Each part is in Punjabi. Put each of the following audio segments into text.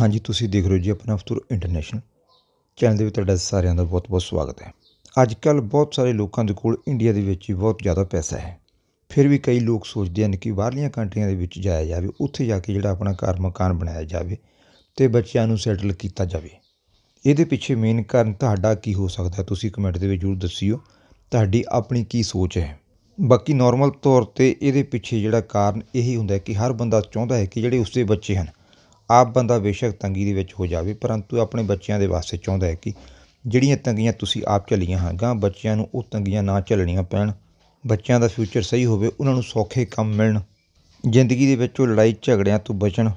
ਹਾਂਜੀ ਤੁਸੀਂ ਦੇਖ ਰਹੇ ਹੋ ਜੀ ਆਪਣਾ ਫਤੂਰ ਇੰਟਰਨੈਸ਼ਨਲ ਚੈਨਲ ਦੇ ਵਿੱਚ ਤੁਹਾਡਾ ਸਾਰਿਆਂ ਦਾ ਬਹੁਤ-ਬਹੁਤ ਸਵਾਗਤ ਹੈ ਅੱਜ ਕੱਲ ਬਹੁਤ ਸਾਰੇ ਲੋਕਾਂ ਦੇ ਕੋਲ ਇੰਡੀਆ ਦੇ ਵਿੱਚ ਹੀ ਬਹੁਤ ਜ਼ਿਆਦਾ ਪੈਸਾ ਹੈ ਫਿਰ ਵੀ ਕਈ ਲੋਕ ਸੋਚਦੇ ਹਨ ਕਿ ਬਾਹਰਲੀਆਂ ਕੰਟਰੀਆਂ ਦੇ ਵਿੱਚ ਜਾਇਆ ਜਾਵੇ ਉੱਥੇ ਜਾ ਕੇ ਜਿਹੜਾ ਆਪਣਾ ਘਰ ਮਕਾਨ ਬਣਾਇਆ ਜਾਵੇ ਤੇ ਬੱਚਿਆਂ ਨੂੰ ਸੈਟਲ ਕੀਤਾ ਜਾਵੇ ਇਹਦੇ ਪਿੱਛੇ ਮੇਨ ਕਾਰਨ ਤੁਹਾਡਾ ਕੀ ਹੋ ਸਕਦਾ ਤੁਸੀਂ ਕਮੈਂਟ ਦੇ ਵਿੱਚ ਜ਼ਰੂਰ ਦੱਸਿਓ ਤੁਹਾਡੀ ਆਪਣੀ ਕੀ ਸੋਚ ਹੈ ਬਾਕੀ ਨਾਰਮਲ ਤੌਰ ਤੇ ਇਹਦੇ ਪਿੱਛੇ ਜਿਹੜਾ ਕਾਰਨ ਇਹੀ ਹੁੰਦਾ ਹੈ ਕਿ ਹਰ ਬੰਦਾ ਚਾਹੁੰਦਾ ਹੈ ਕਿ ਜਿਹੜੇ ਉਸਦੇ ਬੱਚੇ ਹਨ ਆਪ ਬੰਦਾ ਬੇਸ਼ੱਕ ਤੰਗੀ ਦੇ ਵਿੱਚ ਹੋ ਜਾਵੇ ਪਰੰਤੂ ਆਪਣੇ ਬੱਚਿਆਂ ਦੇ ਵਾਸਤੇ ਚਾਹੁੰਦਾ ਹੈ ਕਿ ਜਿਹੜੀਆਂ ਤੰਗੀਆਂ ਤੁਸੀਂ ਆਪ ਝਲੀਆਂ ਹਨ ਗਾਂ ਬੱਚਿਆਂ ਨੂੰ ਉਹ ਤੰਗੀਆਂ ਨਾ ਚੱਲਣੀਆਂ ਪੈਣ ਬੱਚਿਆਂ ਦਾ ਫਿਊਚਰ ਸਹੀ ਹੋਵੇ ਉਹਨਾਂ ਨੂੰ ਸੌਖੇ ਕੰਮ ਮਿਲਣ ਜ਼ਿੰਦਗੀ ਦੇ ਵਿੱਚੋਂ ਲੜਾਈ ਝਗੜਿਆਂ ਤੋਂ ਬਚਣ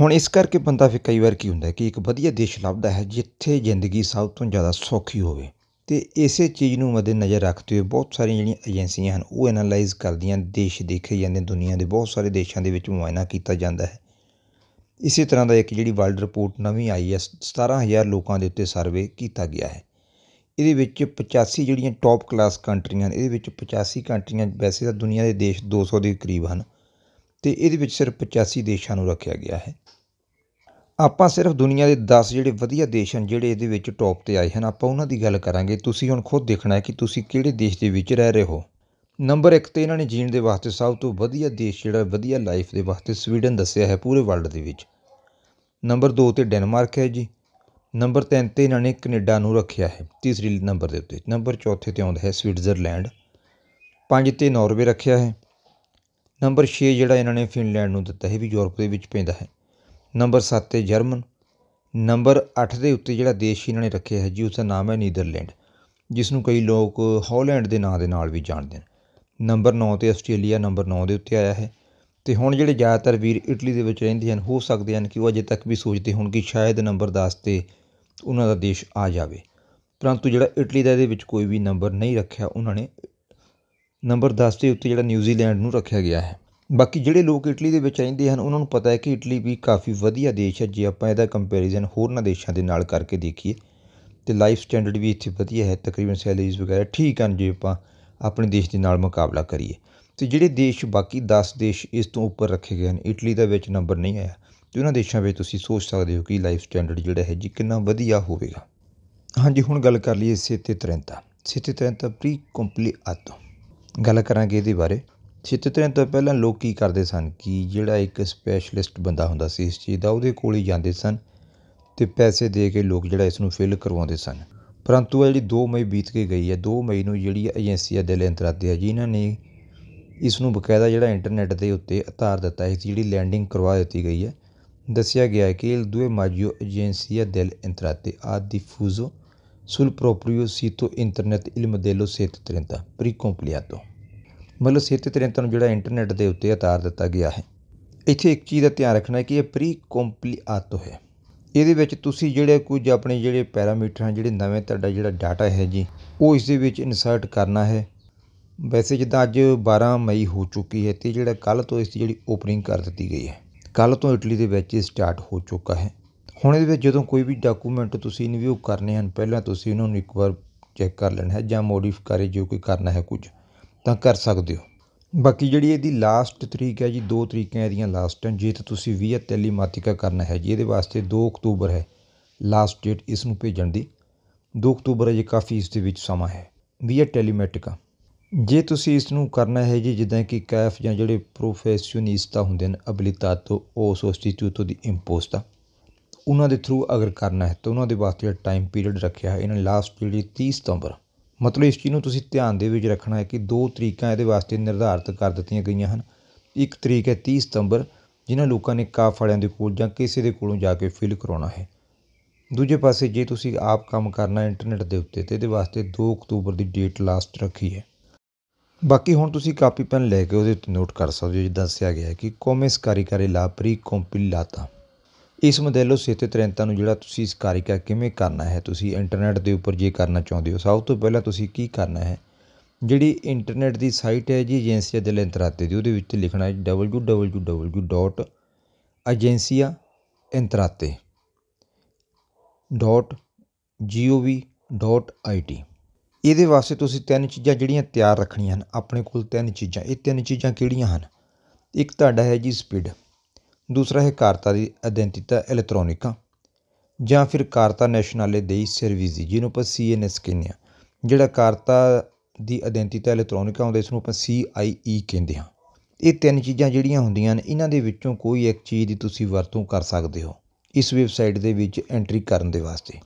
ਹੁਣ ਇਸ ਕਰਕੇ ਬੰਦਾ ਫਿਰ ਕਈ ਵਾਰ ਕੀ ਹੁੰਦਾ ਕਿ ਇੱਕ ਵਧੀਆ ਦੇਸ਼ ਲੱਭਦਾ ਹੈ ਜਿੱਥੇ ਜ਼ਿੰਦਗੀ ਸਭ ਤੋਂ ਜ਼ਿਆਦਾ ਸੌਖੀ ਹੋਵੇ ਤੇ ਇਸੇ ਚੀਜ਼ ਨੂੰ ਮੱਦੇ ਨਜ਼ਰ ਰੱਖਦੇ ਹੋਏ ਬਹੁਤ ਸਾਰੀਆਂ ਜਿਹੜੀਆਂ ਏਜੰਸੀਆਂ ਹਨ ਉਹ ਐਨਾਲਾਈਜ਼ ਕਰਦੀਆਂ ਦੇਸ਼ ਦੇਖੇ ਜਾਂਦੇ ਦੁਨੀਆ ਦੇ ਬਹੁਤ ਸਾਰੇ ਦੇਸ਼ਾਂ ਦੇ ਵਿੱਚ ਮੁਆਇਨਾ ਕੀਤਾ ਜਾਂਦਾ ਹੈ ਇਸੇ ਤਰ੍ਹਾਂ ਦਾ ਇੱਕ ਜਿਹੜੀ ਵਰਲਡ ਰਿਪੋਰਟ ਨਵੀਂ ਆਈ ਹੈ 17000 ਲੋਕਾਂ ਦੇ ਉੱਤੇ ਸਰਵੇ ਕੀਤਾ ਗਿਆ ਹੈ ਇਹਦੇ ਵਿੱਚ 85 ਜਿਹੜੀਆਂ ਟੌਪ ਕਲਾਸ ਕੰਟਰੀਆਂ ਨੇ ਇਹਦੇ ਵਿੱਚ 85 ਕੰਟਰੀਆਂ ਵੈਸੇ ਤਾਂ ਦੁਨੀਆ ਦੇ ਦੇਸ਼ 200 ਦੇ ਕਰੀਬ ਹਨ ਤੇ ਇਹਦੇ ਵਿੱਚ ਸਿਰਫ 85 ਦੇਸ਼ਾਂ ਨੂੰ ਰੱਖਿਆ ਗਿਆ ਹੈ ਆਪਾਂ ਸਿਰਫ ਦੁਨੀਆ ਦੇ 10 ਜਿਹੜੇ ਵਧੀਆ ਦੇਸ਼ ਹਨ ਜਿਹੜੇ ਇਹਦੇ ਵਿੱਚ ਟੌਪ ਤੇ ਆਏ ਹਨ ਆਪਾਂ ਉਹਨਾਂ ਦੀ ਗੱਲ ਕਰਾਂਗੇ ਤੁਸੀਂ ਹੁਣ ਖੁਦ ਦੇਖਣਾ ਹੈ ਕਿ ਤੁਸੀਂ ਕਿਹੜੇ ਦੇਸ਼ ਦੇ ਵਿੱਚ ਰਹਿ ਰਹੇ ਹੋ ਨੰਬਰ 1 ਤੇ ਇਹਨਾਂ ਨੇ ਜੀਣ ਦੇ ਵਾਸਤੇ ਸਭ ਤੋਂ ਵਧੀਆ ਦੇਸ਼ ਜਿਹੜਾ ਵਧੀਆ ਲਾਈਫ ਦੇ ਵਾਸਤੇ ਸਵੀਡਨ ਦੱਸਿਆ ਹੈ ਪੂਰੇ ਵਰਲਡ ਦੇ ਵਿੱਚ ਨੰਬਰ 2 ਤੇ ਡੈਨਮਾਰਕ ਹੈ ਜੀ ਨੰਬਰ 3 ਤੇ ਇਹਨਾਂ ਨੇ ਕੈਨੇਡਾ ਨੂੰ ਰੱਖਿਆ ਹੈ ਤੀਸਰੀ ਨੰਬਰ ਦੇ ਉੱਤੇ ਨੰਬਰ 4 ਤੇ ਆਉਂਦਾ ਹੈ ਸਵਿਟਜ਼ਰਲੈਂਡ 5 ਤੇ ਨਾਰਵੇ ਰੱਖਿਆ ਹੈ ਨੰਬਰ 6 ਜਿਹੜਾ ਇਹਨਾਂ ਨੇ ਫਿਨਲੈਂਡ ਨੂੰ ਦਿੱਤਾ ਹੈ ਵੀ ਯੂਰਪ ਦੇ ਵਿੱਚ ਪੈਂਦਾ ਹੈ ਨੰਬਰ 7 ਤੇ ਜਰਮਨ ਨੰਬਰ 8 ਦੇ ਉੱਤੇ ਜਿਹੜਾ ਦੇਸ਼ ਇਹਨਾਂ ਨੇ ਰੱਖਿਆ ਹੈ ਜੀ ਉਸ ਦਾ ਨਾਮ ਹੈ ਨੀਦਰਲੈਂਡ ਜਿਸ ਨੂੰ ਕਈ ਲੋਕ ਹੌਲੈਂਡ ਦੇ ਨਾਂ ਦੇ ਨਾਲ ਵੀ ਜਾਣਦੇ ਨੇ ਨੰਬਰ 9 'ਤੇ ਆਸਟ੍ਰੇਲੀਆ ਨੰਬਰ 9 ਦੇ ਉੱਤੇ ਆਇਆ ਹੈ ਤੇ ਹੁਣ ਜਿਹੜੇ ਜ਼ਿਆਦਾਤਰ ਵੀਰ ਇਟਲੀ ਦੇ ਵਿੱਚ ਰਹਿੰਦੇ ਹਨ ਹੋ ਸਕਦੇ ਹਨ ਕਿ ਉਹ ਅਜੇ ਤੱਕ ਵੀ ਸੋਚਦੇ ਹੋਣ ਕਿ ਸ਼ਾਇਦ ਨੰਬਰ 10 'ਤੇ ਉਹਨਾਂ ਦਾ ਦੇਸ਼ ਆ ਜਾਵੇ ਪਰੰਤੂ ਜਿਹੜਾ ਇਟਲੀ ਦਾ ਇਹਦੇ ਵਿੱਚ ਕੋਈ ਵੀ ਨੰਬਰ ਨਹੀਂ ਰੱਖਿਆ ਉਹਨਾਂ ਨੇ ਨੰਬਰ 10 ਦੇ ਉੱਤੇ ਜਿਹੜਾ ਨਿਊਜ਼ੀਲੈਂਡ ਨੂੰ ਰੱਖਿਆ ਗਿਆ ਹੈ ਬਾਕੀ ਜਿਹੜੇ ਲੋਕ ਇਟਲੀ ਦੇ ਵਿੱਚ ਰਹਿੰਦੇ ਹਨ ਉਹਨਾਂ ਨੂੰ ਪਤਾ ਹੈ ਕਿ ਇਟਲੀ ਵੀ ਕਾਫੀ ਵਧੀਆ ਦੇਸ਼ ਹੈ ਜੇ ਆਪਾਂ ਇਹਦਾ ਕੰਪੈਰੀਜ਼ਨ ਹੋਰਨਾਂ ਦੇਸ਼ਾਂ ਦੇ ਨਾਲ ਕਰਕੇ ਦੇਖੀਏ ਤੇ ਲਾਈਫ ਸਟੈਂਡਰਡ ਵੀ ਇੱਥੇ ਵਧੀਆ ਹੈ ਤਕਰੀਬਨ ਸੈਲਰੀਜ਼ ਵਗੈਰਾ ਠੀਕ ਹਨ ਜੇ ਆਪਾਂ ਆਪਣੇ ਦੇਸ਼ ਦੇ ਨਾਲ ਮੁਕਾਬਲਾ ਕਰੀਏ ਤੇ ਜਿਹੜੇ ਦੇਸ਼ ਬਾਕੀ 10 ਦੇਸ਼ ਇਸ ਤੋਂ ਉੱਪਰ ਰੱਖੇ ਗਏ ਹਨ ਇਟਲੀ ਦਾ ਵਿੱਚ ਨੰਬਰ ਨਹੀਂ ਆਇਆ ਤੇ ਉਹਨਾਂ ਦੇਸ਼ਾਂ ਵਿੱਚ ਤੁਸੀਂ ਸੋਚ ਸਕਦੇ ਹੋ ਕਿ ਲਾਈਫ ਸਟੈਂਡਰਡ ਜਿਹੜਾ ਹੈ ਜੀ ਕਿੰਨਾ ਵਧੀਆ ਹੋਵੇਗਾ ਹਾਂਜੀ ਹੁਣ ਗੱਲ ਕਰ ਲਈਏ ਸਿੱਤੇ ਤਰੰਤਾ ਸਿੱਤੇ ਤਰੰਤਾ ਪ੍ਰੀ ਕੰਪਲੀ ਆਤੋ ਗੱਲ ਕਰਾਂਗੇ ਇਹਦੇ ਬਾਰੇ ਸਿੱਤੇ ਤਰੰਤਾ ਪਹਿਲਾਂ ਲੋਕ ਕੀ ਕਰਦੇ ਸਨ ਕਿ ਜਿਹੜਾ ਇੱਕ ਸਪੈਸ਼ਲਿਸਟ ਬੰਦਾ ਹੁੰਦਾ ਸੀ ਇਸ ਚੀਜ਼ ਦਾ ਉਹਦੇ ਕੋਲ ਹੀ ਜਾਂਦੇ ਸਨ ਤੇ ਪੈਸੇ ਦੇ ਕੇ ਲੋਕ ਜਿਹੜਾ ਇਸ ਨੂੰ ਫਿਲ ਕਰਵਾਉਂਦੇ ਸਨ ਪਰੰਤੂ ਇਹ ਜਿਹੜੀ 2 ਮਈ ਬੀਤ ਕੇ ਗਈ ਹੈ 2 ਮਈ ਨੂੰ ਜਿਹੜੀ ਏਜੰਸੀ ਹੈ ਦਿਲ ਅੰਤਰਾਤੇ ਹੈ ਜਿਨ੍ਹਾਂ ਨੇ ਇਸ ਨੂੰ ਬਕਾਇਦਾ ਜਿਹੜਾ ਇੰਟਰਨੈਟ ਦੇ ਉੱਤੇ ਉਤਾਰ ਦਿੱਤਾ ਹੈ ਇਸ ਜਿਹੜੀ ਲੈਂਡਿੰਗ ਕਰਵਾ ਦਿੱਤੀ ਗਈ ਹੈ ਦੱਸਿਆ ਗਿਆ ਹੈ ਕਿ ਇਹ ਦੋਏ ਮਾਜਿਓ ਏਜੰਸੀਆ ਦਿਲ ਡਿਫੂਜ਼ੋ ਸੁਲ ਪ੍ਰੋਪਰੀਓ ਸੀਤੋ ਇੰਟਰਨੈਟ sito internet ਸੇਤ modello ਪ੍ਰੀ precompliato ਮਤਲਬ 30 ਨੂੰ ਜਿਹੜਾ ਇੰਟਰਨੈਟ ਦੇ ਉੱਤੇ ਉਤਾਰ ਦਿੱਤਾ ਗਿਆ ਹੈ ਇੱਥੇ ਇੱਕ ਚੀਜ਼ ਦਾ ਧਿਆਨ ਰੱਖਣਾ ਹੈ ਕਿ ਇਹ ਪ੍ਰੀ ਕੰਪਲੀਆਟੋ ਹੈ ਇਹਦੇ ਵਿੱਚ ਤੁਸੀਂ ਜਿਹੜੇ ਕੁਝ ਆਪਣੇ ਜਿਹੜੇ ਪੈਰਾਮੀਟਰ ਹਨ ਜਿਹੜੇ ਨਵੇਂ ਤੁਹਾਡਾ ਜਿਹੜਾ ਡਾਟਾ ਹੈ ਜੀ ਉਹ ਇਸ ਦੇ ਵਿੱਚ ਇਨਸਰਟ ਕਰਨਾ ਹੈ ਵੈਸੇ ਜਿੱਦਾਂ ਅੱਜ 12 ਮਈ ਹੋ ਚੁੱਕੀ ਹੈ ਤੇ ਜਿਹੜਾ ਕੱਲ ਤੋਂ ਇਸ ਦੀ ਜਿਹੜੀ ਓਪਨਿੰਗ ਕਰ ਦਿੱਤੀ ਗਈ ਹੈ ਕੱਲ ਤੋਂ ਇਟਲੀ ਦੇ ਵਿੱਚ ਸਟਾਰਟ ਹੋ ਚੁੱਕਾ ਹੈ ਹੁਣ ਇਹਦੇ ਵਿੱਚ ਜਦੋਂ ਕੋਈ ਵੀ ਡਾਕੂਮੈਂਟ ਤੁਸੀਂ ਇਨਵਿਊ ਕਰਨੇ ਹਨ ਪਹਿਲਾਂ ਤੁਸੀਂ ਉਹਨਾਂ ਨੂੰ ਇੱਕ ਵਾਰ ਚੈੱਕ ਕਰ ਲੈਣਾ ਹੈ ਜਾਂ ਮੋਡੀਫਾਈ ਕਰੇ ਜੋ ਕੋਈ ਕਰਨਾ ਹੈ ਕੁਝ ਤਾਂ ਕਰ ਸਕਦੇ ਹੋ ਬਾਕੀ ਜਿਹੜੀ ਇਹਦੀ ਲਾਸਟ ਤਰੀਕ ਹੈ ਜੀ ਦੋ ਤਰੀਕਾਂ ਇਹਦੀਆਂ ਲਾਸਟ ਹਨ ਜੇ ਤਾਂ ਤੁਸੀਂ ਵੀਆ ਮਾਤਿਕਾ ਕਰਨਾ ਹੈ ਜੀ ਇਹਦੇ ਵਾਸਤੇ 2 ਅਕਤੂਬਰ ਹੈ ਲਾਸਟ ਡੇਟ ਇਸ ਨੂੰ ਭੇਜਣ ਦੀ 2 ਅਕਤੂਬਰ ਜੀ ਕਾਫੀ ਇਸ ਦੇ ਵਿੱਚ ਸਮਾਂ ਹੈ ਵੀਆ ਟੈਲੀਮੈਟਿਕਾ ਜੇ ਤੁਸੀਂ ਇਸ ਨੂੰ ਕਰਨਾ ਹੈ ਜੀ ਜਿੱਦਾਂ ਕਿ ਕੈਫ ਜਾਂ ਜਿਹੜੇ ਪ੍ਰੋਫੈਸ਼ਨਿਸਟਾ ਹੁੰਦੇ ਨੇ ਅਬਲਿਤਾਤੋ ਉਹ ਸਬਸਟੀਟਿਊਟੋ ਦੀ ਇੰਪੋਸਟਾ ਉਹਨਾਂ ਦੇ ਥਰੂ ਅਗਰ ਕਰਨਾ ਹੈ ਤਾਂ ਉਹਨਾਂ ਦੇ ਵਾਸਤੇ ਟਾਈਮ ਪੀਰੀਅਡ ਰੱਖਿਆ ਹੈ ਇਹਨਾਂ ਲਾਸਟ ਜਿਹੜੀ 30 ਸਤੰਬਰ ਮਤਲਬ ਇਸ ਚੀਜ਼ ਨੂੰ ਤੁਸੀਂ ਧਿਆਨ ਦੇ ਵਿੱਚ ਰੱਖਣਾ ਹੈ ਕਿ ਦੋ ਤਰੀਕਾਂ ਇਹਦੇ ਵਾਸਤੇ ਨਿਰਧਾਰਿਤ ਕਰ ਦਿੱਤੀਆਂ ਗਈਆਂ ਹਨ ਇੱਕ ਤਰੀਕ ਹੈ 30 ਸਤੰਬਰ ਜਿਨ੍ਹਾਂ ਲੋਕਾਂ ਨੇ ਕਾਫ ਵਾਲਿਆਂ ਦੇ ਕੋਲ ਜਾਂ ਕਿਸੇ ਦੇ ਕੋਲੋਂ ਜਾ ਕੇ ਫਿਲ ਕਰਾਉਣਾ ਹੈ ਦੂਜੇ ਪਾਸੇ ਜੇ ਤੁਸੀਂ ਆਪ ਕੰਮ ਕਰਨਾ ਇੰਟਰਨੈਟ ਦੇ ਉੱਤੇ ਤੇ ਇਹਦੇ ਵਾਸਤੇ 2 ਅਕਤੂਬਰ ਦੀ ਡੇਟ ਲਾਸਟ ਰੱਖੀ ਹੈ ਬਾਕੀ ਹੁਣ ਤੁਸੀਂ ਕਾਪੀ ਪੈਨ ਲੈ ਕੇ ਉਹਦੇ ਉੱਤੇ ਨੋਟ ਕਰ ਸਕਦੇ ਹੋ ਜਿੱਦਾਂ ਦੱਸਿਆ ਗਿਆ ਹੈ ਕਿ ਕੋਮੇਸ ਕਾਰੀਕਾਰੇ ਲਾਪਰੀ ਲਾਤਾ ਇਸ ਮੋਦੇਲੋ ਸੇਤੇ ਨੂੰ ਜਿਹੜਾ ਤੁਸੀਂ ਸਕਾਰਿਕਾ ਕਿਵੇਂ ਕਰਨਾ ਹੈ ਤੁਸੀਂ ਇੰਟਰਨੈਟ ਦੇ ਉੱਪਰ ਜੇ ਕਰਨਾ ਚਾਹੁੰਦੇ ਹੋ ਸਭ ਤੋਂ ਪਹਿਲਾਂ ਤੁਸੀਂ ਕੀ ਕਰਨਾ ਹੈ ਜਿਹੜੀ ਇੰਟਰਨੈਟ ਦੀ ਸਾਈਟ ਹੈ ਜੀ ਏਜੰਸੀਆ ਦੇ ਲੈਂਤਰਾਤੇ ਦੀ ਉਹਦੇ ਵਿੱਚ ਲਿਖਣਾ ਹੈ www.agenciaentrate.gov.it ਇਹਦੇ ਵਾਸਤੇ ਤੁਸੀਂ ਤਿੰਨ ਚੀਜ਼ਾਂ ਜਿਹੜੀਆਂ ਤਿਆਰ ਰੱਖਣੀਆਂ ਹਨ ਆਪਣੇ ਕੋਲ ਤਿੰਨ ਚੀਜ਼ਾਂ ਇਹ ਤਿੰਨ ਚੀਜ਼ਾਂ ਕਿਹੜੀਆਂ ਹਨ ਇੱਕ ਤੁਹਾਡਾ ਹੈ ਜੀ ਸਪੀਡ ਦੂਸਰਾ ਹੈ ਕਾਰਤਾ ਦੀ ਆਇਡੈਂਟੀਟਾ ਇਲੈਕਟ੍ਰੋਨਿਕਾ ਜਾਂ ਫਿਰ ਕਾਰਤਾ ਨੈਸ਼ਨਲੇ ਦੇਈ ਸਰਵਿਸੀ ਜਿਹਨੂੰ ਆਪਾਂ ਸੀਐਨਐਸ ਕਹਿੰਦੇ ਆ ਜਿਹੜਾ ਕਾਰਤਾ ਦੀ ਆਇਡੈਂਟੀਟਾ ਇਲੈਕਟ੍ਰੋਨਿਕਾ ਹੁੰਦਾ ਇਸ ਨੂੰ ਆਪਾਂ ਸੀਆਈਈ e ਕਹਿੰਦੇ ਹਾਂ ਇਹ ਤਿੰਨ ਚੀਜ਼ਾਂ ਜਿਹੜੀਆਂ ਹੁੰਦੀਆਂ ਨੇ ਇਹਨਾਂ ਦੇ ਵਿੱਚੋਂ ਕੋਈ ਇੱਕ ਚੀਜ਼ ਦੀ ਤੁਸੀਂ ਵਰਤੋਂ ਕਰ ਸਕਦੇ ਹੋ ਇਸ ਵੈਬਸਾਈਟ ਦੇ ਵਿੱਚ ਐਂਟਰੀ ਕਰਨ ਦੇ ਵਾਸਤੇ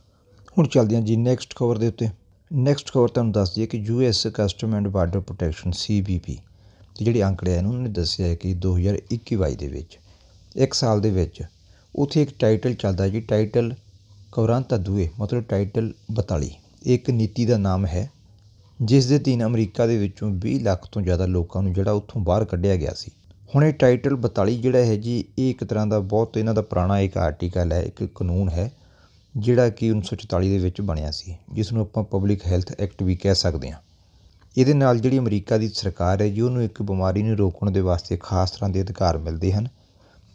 ਹੁਣ ਚੱਲਦੇ ਹਾਂ ਜੀ ਨੈਕਸਟ ਖਬਰ ਦੇ ਉੱਤੇ ਨੈਕਸਟ ਖਬਰ ਤੁਹਾਨੂੰ ਦੱਸਦੀ ਹੈ ਕਿ US custom and border protection CBP ਤੇ ਜਿਹੜੇ ਅੰਕੜੇ ਆਏ ਨੇ ਉਹਨਾਂ ਨੇ ਦੱਸਿਆ ਹੈ ਕਿ 2021 ਦੇ ਵਿੱਚ ਇੱਕ ਸਾਲ ਦੇ ਵਿੱਚ ਉੱਥੇ ਇੱਕ ਟਾਈਟਲ ਚੱਲਦਾ ਜੀ ਟਾਈਟਲ ਕਵਰਾਂਤਾ ਦੂਏ ਮਤਲਬ ਟਾਈਟਲ ਬਤਾਲੀ ਇੱਕ ਨੀਤੀ ਦਾ ਨਾਮ ਹੈ ਜਿਸ ਦੇ ਤੀਨ ਅਮਰੀਕਾ ਦੇ ਵਿੱਚੋਂ 20 ਲੱਖ ਤੋਂ ਜ਼ਿਆਦਾ ਲੋਕਾਂ ਨੂੰ ਜਿਹੜਾ ਉੱਥੋਂ ਬਾਹਰ ਕੱਢਿਆ ਗਿਆ ਸੀ ਹੁਣ ਇਹ ਟਾਈਟਲ 42 ਜਿਹੜਾ ਹੈ ਜੀ ਇਹ ਇੱਕ ਤਰ੍ਹਾਂ ਦਾ ਬਹੁਤ ਇਹਨਾਂ ਦਾ ਪੁਰਾਣਾ ਇੱਕ ਆਰਟੀਕਲ ਹੈ ਇੱਕ ਕਾਨੂੰਨ ਹੈ ਜਿਹੜਾ ਕਿ 1944 ਦੇ ਵਿੱਚ ਬਣਿਆ ਸੀ ਜਿਸ ਨੂੰ ਆਪਾਂ ਪਬਲਿਕ ਹੈਲਥ ਐਕਟ ਵੀ ਕਹਿ ਸਕਦੇ ਹਾਂ ਇਹਦੇ ਨਾਲ ਜਿਹੜੀ ਅਮਰੀਕਾ ਦੀ ਸਰਕਾਰ ਹੈ ਜੀ ਉਹਨੂੰ ਇੱਕ ਬਿਮਾਰੀ ਨੂੰ ਰੋਕਣ ਦੇ ਵਾਸਤੇ ਖਾਸ ਤਰ੍ਹਾਂ ਦੇ ਅਧਿਕਾਰ ਮਿਲਦੇ ਹਨ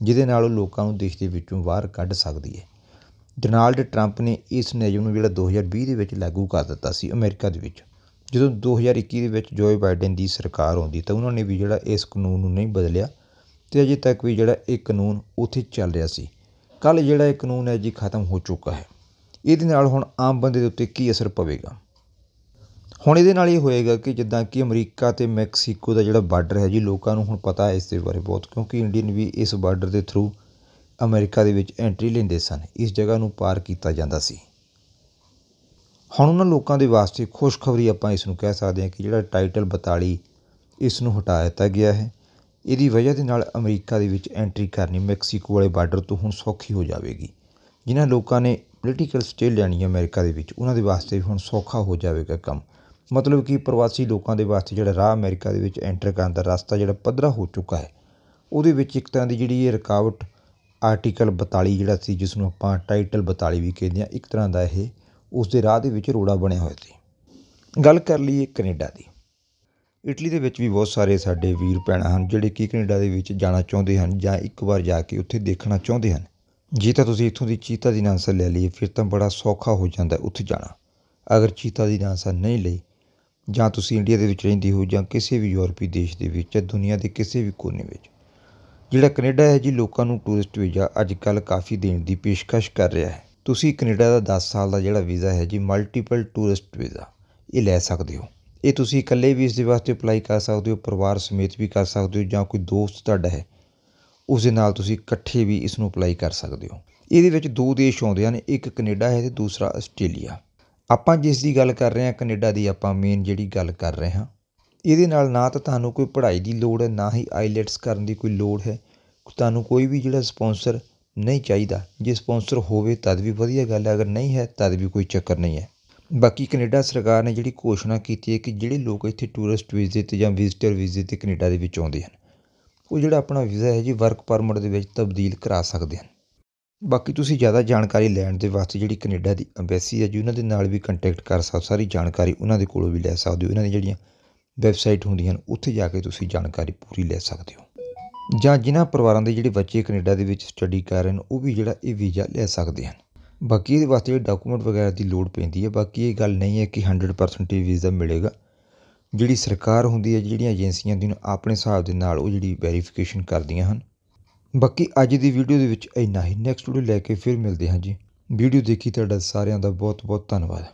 ਜਿਹਦੇ ਨਾਲ ਉਹ ਲੋਕਾਂ ਨੂੰ ਦੇਸ਼ ਦੇ ਵਿੱਚੋਂ ਬਾਹਰ ਕੱਢ ਸਕਦੀ ਹੈ ਡੋਨਾਲਡ ਟਰੰਪ ਨੇ ਇਸ ਨਿਯਮ ਨੂੰ ਜਿਹੜਾ 2020 ਦੇ ਵਿੱਚ ਲਾਗੂ ਕਰ ਦਿੱਤਾ ਸੀ ਅਮਰੀਕਾ ਦੇ ਵਿੱਚ ਜਦੋਂ 2021 ਦੇ ਵਿੱਚ ਜੋਏ ਬਾਈਡਨ ਦੀ ਸਰਕਾਰ ਆਉਂਦੀ ਤਾਂ ਉਹਨਾਂ ਨੇ ਵੀ ਜਿਹੜਾ ਇਸ ਕਾਨੂੰਨ ਨੂੰ ਨਹੀਂ ਬਦਲਿਆ ਤੇ ਅਜੇ ਤੱਕ ਵੀ ਜਿਹੜਾ ਇਹ ਕਾਨੂੰਨ ਉੱਥੇ ਚੱਲ ਰਿਹਾ ਸੀ ਕੱਲ ਜਿਹੜਾ ਇਹ ਕਾਨੂੰਨ ਹੈ ਜੀ ਖਤਮ ਹੋ ਚੁੱਕਾ ਹੈ ਇਹਦੇ ਨਾਲ ਹੁਣ ਆਮ ਬੰਦੇ ਦੇ ਉੱਤੇ ਕੀ ਅਸਰ ਪਵੇਗਾ ਹੁਣ ਇਹਦੇ ਨਾਲ ਇਹ ਹੋਏਗਾ ਕਿ ਜਿੱਦਾਂ ਕਿ ਅਮਰੀਕਾ ਤੇ ਮੈਕਸੀਕੋ ਦਾ ਜਿਹੜਾ ਬਾਰਡਰ ਹੈ ਜੀ ਲੋਕਾਂ ਨੂੰ ਹੁਣ ਪਤਾ ਇਸ ਦੇ ਬਾਰੇ ਬਹੁਤ ਕਿਉਂਕਿ ਇੰਡੀਅਨ ਵੀ ਇਸ ਬਾਰਡਰ ਦੇ ਥਰੂ ਅਮਰੀਕਾ ਦੇ ਵਿੱਚ ਐਂਟਰੀ ਲੈਂਦੇ ਸਨ ਇਸ ਜਗ੍ਹਾ ਨੂੰ ਪਾਰ ਕੀਤਾ ਜਾਂਦਾ ਸੀ ਹੁਣ ਉਹਨਾਂ ਲੋਕਾਂ ਦੇ ਵਾਸਤੇ ਖੁਸ਼ਖਬਰੀ ਆਪਾਂ ਇਸ ਨੂੰ ਕਹਿ ਸਕਦੇ ਹਾਂ ਕਿ ਜਿਹੜਾ ਟਾਈਟਲ 42 ਇਸ ਨੂੰ ਹਟਾ ਦਿੱਤਾ ਗਿਆ ਹੈ ਇਹਦੀ ਵਜ੍ਹਾ ਦੇ ਨਾਲ ਅਮਰੀਕਾ ਦੇ ਵਿੱਚ ਐਂਟਰੀ ਕਰਨੀ ਮੈਕਸੀਕੋ ਵਾਲੇ ਬਾਰਡਰ ਤੋਂ ਹੁਣ ਸੌਖੀ ਹੋ ਜਾਵੇਗੀ ਜਿਨ੍ਹਾਂ ਲੋਕਾਂ ਨੇ ਪੋਲੀਟੀਕਲ ਸਟੇ ਲੈਣੀ ਹੈ ਅਮਰੀਕਾ ਦੇ ਵਿੱਚ ਉਹਨਾਂ ਦੇ ਵਾਸਤੇ ਵੀ ਹੁਣ ਸੌਖਾ ਹੋ ਜਾਵੇਗਾ ਕੰਮ ਮਤਲਬ ਕਿ ਪ੍ਰਵਾਸੀ ਲੋਕਾਂ ਦੇ ਵਾਸਤੇ ਜਿਹੜਾ ਰਾਹ ਅਮਰੀਕਾ ਦੇ ਵਿੱਚ ਐਂਟਰ ਕਰਨ ਦਾ ਰਸਤਾ ਜਿਹੜਾ ਪੱਧਰਾ ਹੋ ਚੁੱਕਾ ਹੈ ਉਹਦੇ ਵਿੱਚ ਇੱਕ ਤਰ੍ਹਾਂ ਦੀ ਜਿਹੜੀ ਇਹ ਰੁਕਾਵਟ ਆਰਟੀਕਲ 42 ਜਿਹੜਾ ਸੀ ਜਿਸ ਨੂੰ ਆਪਾਂ ਟਾਈਟਲ 42 ਵੀ ਕਹਿੰਦੇ ਹਾਂ ਇੱਕ ਤਰ੍ਹਾਂ ਦਾ ਇਹ ਉਸ ਦੇ ਰਾਹ ਦੇ ਵਿੱਚ ਰੋੜਾ ਬਣਿਆ ਹੋਇਆ ਸੀ ਗੱਲ ਕਰ ਲਈਏ ਕੈਨੇਡਾ ਦੀ ਇਟਲੀ ਦੇ ਵਿੱਚ ਵੀ ਬਹੁਤ ਸਾਰੇ ਸਾਡੇ ਵੀਰ ਭੈਣਾਂ ਹਨ ਜਿਹੜੇ ਕਿ ਕੈਨੇਡਾ ਦੇ ਵਿੱਚ ਜਾਣਾ ਚਾਹੁੰਦੇ ਹਨ ਜਾਂ ਇੱਕ ਵਾਰ ਜਾ ਕੇ ਉੱਥੇ ਦੇਖਣਾ ਚਾਹੁੰਦੇ ਹਨ ਜੇ ਤਾਂ ਤੁਸੀਂ ਇੱਥੋਂ ਦੀ ਚੀਤਾ ਦੀ ਨਾਂਸਾ ਲੈ ਲਈਏ ਫਿਰ ਤਾਂ ਬੜਾ ਸੌਖਾ ਹੋ ਜਾਂਦਾ ਉੱਥੇ ਜਾਣਾ ਅਗਰ ਚੀਤਾ ਦੀ ਨਾਂਸਾ ਨਹੀਂ ਲਈ ਜਾਂ ਤੁਸੀਂ ਇੰਡੀਆ ਦੇ ਵਿੱਚ ਰਹਿੰਦੇ ਹੋ ਜਾਂ ਕਿਸੇ ਵੀ ਯੂਰਪੀ ਦੇਸ਼ ਦੇ ਵਿੱਚ ਜਾਂ ਦੁਨੀਆ ਦੇ ਕਿਸੇ ਵੀ ਕੋਨੇ ਵਿੱਚ ਜਿਹੜਾ ਕੈਨੇਡਾ ਹੈ ਜੀ ਲੋਕਾਂ ਨੂੰ ਟੂਰਿਸਟ ਵੀਜ਼ਾ ਅੱਜ ਕੱਲ ਕਾਫੀ ਦੇਣ ਦੀ ਪੇਸ਼ਕਸ਼ ਕਰ ਰਿਹਾ ਹੈ ਤੁਸੀਂ ਕੈਨੇਡਾ ਦਾ 10 ਸਾਲ ਦਾ ਜਿਹੜਾ ਵੀਜ਼ਾ ਹੈ ਜੀ ਮਲਟੀਪਲ ਟੂਰਿਸਟ ਵੀਜ਼ਾ ਇਹ ਲੈ ਸਕਦੇ ਹੋ ਇਹ ਤੁਸੀਂ ਇਕੱਲੇ ਵੀ ਇਸ ਦੇ ਵਾਸਤੇ ਅਪਲਾਈ ਕਰ ਸਕਦੇ ਹੋ ਪਰਿਵਾਰ ਸਮੇਤ ਵੀ ਕਰ ਸਕਦੇ ਹੋ ਜਾਂ ਕੋਈ ਦੋਸਤ ਤੁਹਾਡਾ ਹੈ ਉਸ ਦੇ ਨਾਲ ਤੁਸੀਂ ਇਕੱਠੇ ਵੀ ਇਸ ਨੂੰ ਅਪਲਾਈ ਕਰ ਸਕਦੇ ਹੋ ਇਹਦੇ ਵਿੱਚ ਦੋ ਦੇਸ਼ ਆਉਂਦੇ ਹਨ ਇੱਕ ਕੈਨੇਡਾ ਹੈ ਤੇ ਦੂਸਰਾ ਆਸਟ੍ਰੇਲੀਆ ਆਪਾਂ ਜਿਸ ਦੀ ਗੱਲ ਕਰ ਰਹੇ ਹਾਂ ਕੈਨੇਡਾ ਦੀ ਆਪਾਂ ਮੇਨ ਜਿਹੜੀ ਗੱਲ ਕਰ ਰਹੇ ਹਾਂ ਇਹਦੇ ਨਾਲ ਨਾ ਤਾਂ ਤੁਹਾਨੂੰ ਕੋਈ ਪੜ੍ਹਾਈ ਦੀ ਲੋੜ ਹੈ ਨਾ ਹੀ ਆਈਲੈਟਸ e ਕਰਨ ਦੀ ਕੋਈ ਲੋੜ ਹੈ ਤੁਹਾਨੂੰ ਕੋਈ ਵੀ ਜਿਹੜਾ ਸਪਾਂਸਰ ਨਹੀਂ ਚਾਹੀਦਾ ਜੇ ਸਪਾਂਸਰ ਹੋਵੇ ਤਦ ਵੀ ਵਧੀਆ ਗੱਲ ਹੈ ਅਗਰ ਨਹੀਂ ਹੈ ਤਦ ਵੀ ਕੋਈ ਚੱਕਰ ਨਹੀਂ ਹੈ ਬਾਕੀ ਕੈਨੇਡਾ ਸਰਕਾਰ ਨੇ ਜਿਹੜੀ ਘੋਸ਼ਣਾ ਕੀਤੀ ਹੈ ਕਿ ਜਿਹੜੇ ਲੋਕ ਇੱਥੇ ਟੂਰਿਸਟ ਵੀਜ਼ੇ ਤੇ ਜਾਂ ਵਿਜ਼ਟਰ ਵੀਜ਼ੇ ਤੇ ਕੈਨੇਡਾ ਦੇ ਵਿੱਚ ਆਉਂਦੇ ਹਨ ਉਹ ਜਿਹੜਾ ਆਪਣਾ ਵੀਜ਼ਾ ਹੈ ਜੀ ਵਰਕ ਪਰਮਿਟ ਦੇ ਵਿੱਚ ਤਬਦੀਲ ਕਰਾ ਸਕਦੇ ਹਨ ਬਾਕੀ ਤੁਸੀਂ ਜ਼ਿਆਦਾ ਜਾਣਕਾਰੀ ਲੈਣ ਦੇ ਵਾਸਤੇ ਜਿਹੜੀ ਕੈਨੇਡਾ ਦੀ ਐਮਬੈਸੀ ਹੈ ਜੀ ਉਹਨਾਂ ਦੇ ਨਾਲ ਵੀ ਕੰਟੈਕਟ ਕਰ ਸਕਦੇ ਸਾਰੀ ਜਾਣਕਾਰੀ ਉਹਨਾਂ ਦੇ ਕੋਲੋਂ ਵੀ ਲੈ ਸਕਦੇ ਹੋ ਇਹਨਾਂ ਦੀ ਜਿਹੜੀਆਂ ਵੈਬਸਾਈਟ ਹੁੰਦੀਆਂ ਹਨ ਉੱਥੇ ਜਾ ਕੇ ਤੁਸੀਂ ਜਾਣਕਾਰੀ ਪੂਰੀ ਲੈ ਸਕਦੇ ਹੋ ਜਾਂ ਜਿਨ੍ਹਾਂ ਪਰਿਵਾਰਾਂ ਦੇ ਜਿਹੜੇ ਬੱਚੇ ਕੈਨੇਡਾ ਦੇ ਵਿੱਚ ਸਟੱਡੀ ਕਰ ਰਹੇ ਨੇ ਉਹ ਵੀ ਜਿਹੜਾ ਇਹ ਵੀਜ਼ਾ ਲੈ ਸਕਦੇ ਹਨ ਬਾਕੀ ਇਹਦੇ ਵਾਸਤੇ ਡਾਕੂਮੈਂਟ ਵਗੈਰਾ ਦੀ ਲੋੜ ਪੈਂਦੀ ਹੈ ਬਾਕੀ ਇਹ ਗੱਲ ਨਹੀਂ ਹੈ ਕਿ 100% ਵੀਜ਼ਾ ਮਿਲੇਗਾ ਜਿਹੜੀ ਸਰਕਾਰ ਹੁੰਦੀ ਹੈ ਜਿਹੜੀਆਂ ਏਜੰਸੀਆਂ ਦੀ ਆਪਣੇ ਹਿਸਾਬ ਦੇ ਨਾਲ ਉਹ ਜਿਹੜੀ ਵੈਰੀਫਿਕੇਸ਼ਨ ਕਰਦੀਆਂ ਹਨ ਬਾਕੀ ਅੱਜ ਦੀ ਵੀਡੀਓ ਦੇ ਵਿੱਚ ਇੰਨਾ ਹੀ ਨੈਕਸਟ ਵੀਡੀਓ ਲੈ ਕੇ ਫਿਰ ਮਿਲਦੇ ਹਾਂ ਜੀ ਵੀਡੀਓ ਦੇਖੀ ਤੁਹਾਡਾ ਸਾਰਿਆਂ ਦਾ ਬਹੁਤ ਬਹੁਤ ਧੰਨਵਾਦ